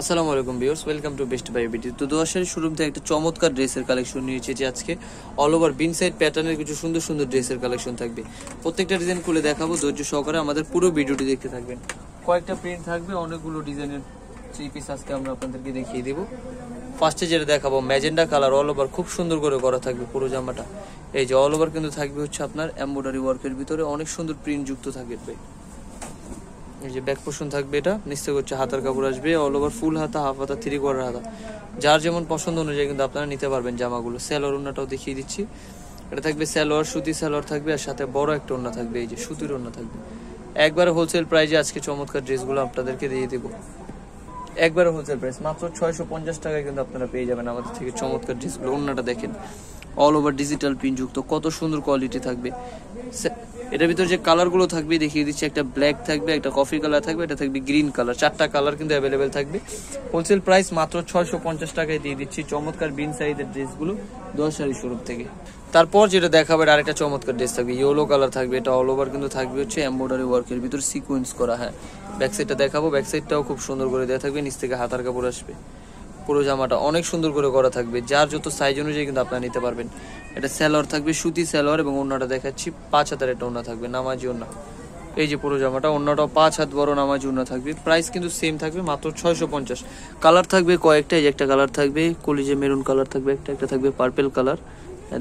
আসসালামু আলাইকুম viewers welcome to Best Buy BT তো দোয়াশারি শুরু থেকে একটা চমৎকার ড্রেসের কালেকশন নিয়ে এসেছি আজকে অল ওভার বিন সাইড প্যাটার্নের কিছু সুন্দর সুন্দর ড্রেসের কালেকশন থাকবে প্রত্যেকটা ডিজাইন খুলে দেখাবো ধৈর্য সহকারে আমাদের পুরো ভিডিওটি দেখতে থাকবেন কয়েকটা প্রিন্ট থাকবে অনেকগুলো ডিজাইনের থ্রি পিস আজকে আমরা আপনাদেরকে দেখিয়ে দেবো ফার্স্টে যেটা দেখাবো ম্যাজেন্ডা কালার অল ওভার খুব সুন্দর করে করা থাকবে পুরো জামাটা এই যে অল ওভার কিন্তু থাকবে হচ্ছে আপনার এমব্রয়ডারি ওয়ার্কের ভিতরে অনেক সুন্দর প্রিন্ট যুক্ত থাকবে এই যে ব্যাক পোষণ থাকবে এটা নিশ্চয় হচ্ছে হাতার কাপড় আসবে অল ওভার ফুল হাতা হাফ হাতা থ্রি কোয়ার্টার হাতা যার যেমন পছন্দ অনুযায়ী কিন্তু আপনারা নিতে পারবেন জামাগুলো স্যালোর ওনাটাও দেখিয়ে দিচ্ছি এটা থাকবে স্যালোয়ার সুতি স্যালোয়ার থাকবে আর সাথে বড় একটা ওনা থাকবে এই যে সুতির ওনা থাকবে একবার হোলসেল প্রাইজে আজকে চমৎকার ড্রেসগুলো আপনাদেরকে দিয়ে দেবো একবার হোলসেল প্রাইস মাত্র ছয়শো পঞ্চাশ টাকায় কিন্তু আপনারা পেয়ে যাবেন আমাদের থেকে চমৎকার ড্রেসগুলো ওনাটা দেখেন অল ওভার ডিজিটাল যুক্ত কত সুন্দর কোয়ালিটি থাকবে এটার ভিতরে যে কালারগুলো থাকবে দেখিয়ে দিচ্ছি একটা ব্ল্যাক থাকবে একটা কফি কালার থাকবে এটা থাকবে গ্রিন কালার চারটা কালার কিন্তু অ্যাভেলেবেল থাকবে হোলসেল প্রাইস মাত্র ছয়শো পঞ্চাশ টাকায় দিয়ে দিচ্ছি চমৎকার বিন সাইজের ড্রেসগুলো দশ শাড়ি শোরুম থেকে তারপর যেটা দেখাবে আরেকটা চমৎকার ড্রেস থাকবে ইয়েলো কালার থাকবে এটা অল ওভার কিন্তু থাকবে হচ্ছে এম্বয়ডারি ওয়ার্কের ভিতরে সিকোয়েন্স করা হ্যাঁ ব্যাক সাইডটা দেখাবো ব্যাক সাইডটাও খুব সুন্দর করে দেওয়া থাকবে নিচ থেকে হাতার কাপড় আসবে পুরো জামাটা অনেক সুন্দর করে করা থাকবে যার যত সাইজ অনুযায়ী কিন্তু আপনারা নিতে পারবেন এটা স্যালোয়ার থাকবে সুতি স্যালোয়ার এবং ওনাটা দেখাচ্ছি পাঁচ হাতের একটা ওনা থাকবে নামাজি ওনা এই যে পুরো জামাটা অন্যটাও পাঁচ হাত বড় নামাজ ওনা থাকবে প্রাইস কিন্তু সেম থাকবে মাত্র ছয়শো পঞ্চাশ কালার থাকবে কয়েকটা এই যে একটা কালার থাকবে কলিজে মেরুন কালার থাকবে একটা একটা থাকবে পার্পেল কালার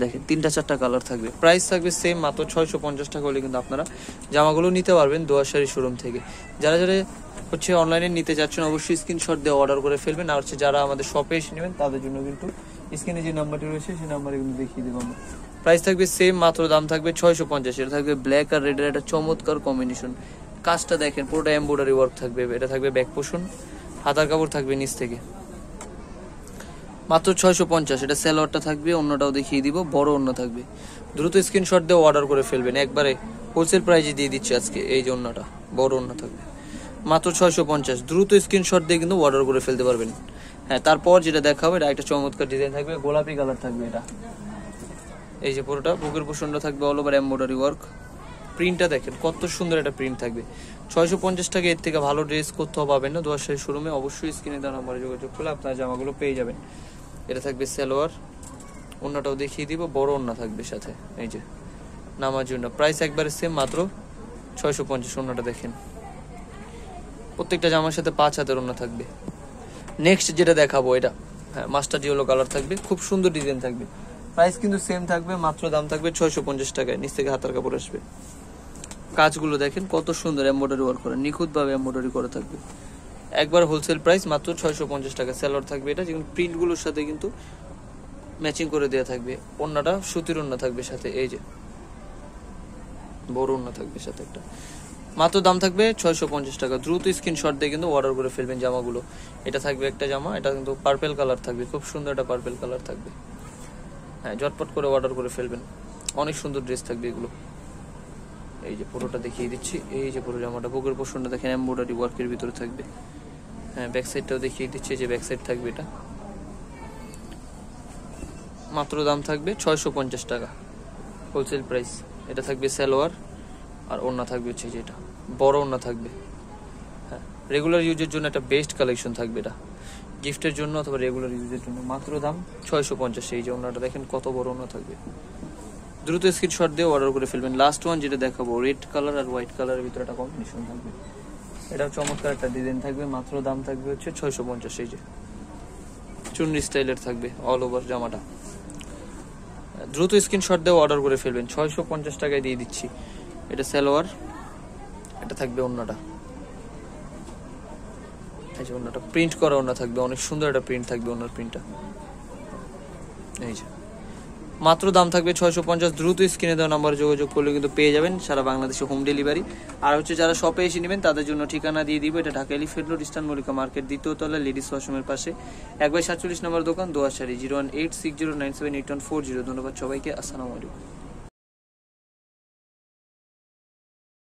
দেখেন তিনটা চারটা কালার থাকবে প্রাইস থাকবে সেম মাত্র ছয়শো পঞ্চাশ টাকা হলে কিন্তু আপনারা জামাগুলো নিতে পারবেন দোয়াশারি শোরুম থেকে যারা যারা হচ্ছে অনলাইনে নিতে চাচ্ছেন অবশ্যই স্ক্রিনশট দিয়ে অর্ডার করে ফেলবেন আর হচ্ছে যারা আমাদের শপে এসে নেবেন তাদের জন্য কিন্তু স্ক্রিনে যে নাম্বারটি রয়েছে সেই নাম্বারে কিন্তু দেখিয়ে দেবো আমরা প্রাইস থাকবে সেম মাত্র দাম থাকবে ছয়শো পঞ্চাশ এটা থাকবে ব্ল্যাক আর রেডের একটা চমৎকার কম্বিনেশন কাজটা দেখেন পুরোটা এম্ব্রয়ডারি ওয়ার্ক থাকবে এটা থাকবে ব্যাক পোষণ হাতার কাপড় থাকবে নিচ থেকে মাত্র ছয়শো পঞ্চাশ এটা স্যালোয়ারটা থাকবে অন্যটাও দেখিয়ে দিব বড় অন্য থাকবে দ্রুত স্ক্রিনশট দিয়ে অর্ডার করে ফেলবেন একবারে হোলসেল প্রাইজে দিয়ে দিচ্ছে আজকে এই যে অন্যটা বড় অন্য থাকবে মাত্র ছয়শো পঞ্চাশ দ্রুত স্ক্রিনশট দিয়ে কিন্তু অর্ডার করে ফেলতে পারবেন হ্যাঁ তারপর যেটা দেখা হবে এটা একটা চমৎকার ডিজাইন থাকবে গোলাপি কালার থাকবে এটা এই যে পুরোটা বুকের পোষণটা থাকবে অল ওভার এম্ব্রয়ডারি ওয়ার্ক প্রিন্টটা দেখেন কত সুন্দর একটা প্রিন্ট থাকবে ছয়শো পঞ্চাশ টাকা এর থেকে ভালো ড্রেস করতে পাবেন না দোয়াশাহী শোরুমে অবশ্যই স্ক্রিনে দেওয়া নম্বরে যোগাযোগ করলে আপনার জামাগুলো পেয়ে যাবেন এটা থাকবে সালোয়ার অন্যটাও দেখিয়ে দিব বড় অন্য থাকবে সাথে এই যে নামার জন্য প্রাইস একবারে সেম মাত্র ছয়শো পঞ্চাশ অন্যটা দেখেন প্রত্যেকটা জামার সাথে পাঁচ হাতের অন্য থাকবে নেক্সট যেটা দেখাবো এটা হ্যাঁ মাস্টার ইয়েলো কালার থাকবে খুব সুন্দর ডিজাইন থাকবে প্রাইস কিন্তু সেম থাকবে মাত্র দাম থাকবে ছয়শো পঞ্চাশ টাকায় নিচ থেকে হাতার কাপড় আসবে কাজগুলো দেখেন কত সুন্দর এম্ব্রয়ডারি ওয়ার্ক করে নিখুঁতভাবে এম্ব্রয়ডারি করা থাকবে একবার হোলসেল প্রাইস মাত্র ছয়শো পঞ্চাশ টাকা স্যালোর থাকবে এটা যেমন প্রিন্টগুলোর সাথে কিন্তু ম্যাচিং করে দেওয়া থাকবে অন্যটা সুতির অন্য থাকবে সাথে এই যে বড় অন্য থাকবে সাথে একটা মাত্র দাম থাকবে ছয়শো পঞ্চাশ টাকা দ্রুত স্ক্রিনশট দিয়ে কিন্তু অর্ডার করে ফেলবেন জামাগুলো এটা থাকবে একটা জামা এটা কিন্তু পার্পেল কালার থাকবে খুব সুন্দর একটা পার্পেল কালার থাকবে হ্যাঁ ঝটপট করে অর্ডার করে ফেলবেন অনেক সুন্দর ড্রেস থাকবে এগুলো এই যে পুরোটা দেখিয়ে দিচ্ছি এই যে পুরো জামাটা বুকের পোষণটা দেখেন এম্ব্রয়ডারি ওয়ার্কের ভিতরে থাকবে হ্যাঁ ব্যাক সাইডটাও দেখিয়ে দিচ্ছি যে ব্যাক সাইড থাকবে এটা মাত্র দাম থাকবে ছয়শো পঞ্চাশ টাকা হোলসেল প্রাইস এটা থাকবে সালোয়ার আর ওড়না থাকবে হচ্ছে যেটা বড় ওড়না থাকবে হ্যাঁ রেগুলার ইউজের জন্য একটা বেস্ট কালেকশন থাকবে এটা গিফটের জন্য অথবা রেগুলার ইউজের জন্য মাত্র দাম ছয়শো পঞ্চাশ এই যে ওড়নাটা দেখেন কত বড় ওড়না থাকবে দ্রুত স্ক্রিনশট দিয়ে অর্ডার করে ফেলবেন লাস্ট ওয়ান যেটা দেখাবো রেড কালার আর হোয়াইট কালারের ভিতরে একটা কম্বিনেশন থাকবে এটাও চমৎকার একটা ডিজাইন থাকবে মাত্র দাম থাকবে হচ্ছে ছয়শো পঞ্চাশ এই যে চুন্নি স্টাইলের থাকবে অল ওভার জামাটা দ্রুত স্ক্রিনশট দিয়ে অর্ডার করে ফেলবেন ছয়শো পঞ্চাশ টাকায় দিয়ে দিচ্ছি এটা সালোয়ার এটা থাকবে অন্যটা এই যে অন্যটা প্রিন্ট করা অন্য থাকবে অনেক সুন্দর একটা প্রিন্ট থাকবে অন্যর প্রিন্টটা এই যে মাত্র দাম থাকবে ছয়শো পঞ্চাশ দ্রুত স্ক্রিনে দেওয়া নাম্বার যোগাযোগ করলে কিন্তু পেয়ে যাবেন সারা বাংলাদেশে হোম ডেলিভারি আর হচ্ছে যারা শপে এসে নেবেন তাদের জন্য ঠিকানা দিয়ে দিব এটা Dhaka Elephant Road Eastern Mollika Market দ্বিতীয় তলা লেডিস ওয়াশরুমের পাশে এক বাই সাতচল্লিশ নম্বর দোকান দোয়াশারি zero one eight six zero nine seven eight one four zero ধন্যবাদ সবাইকে আসসালামু আলাইকুম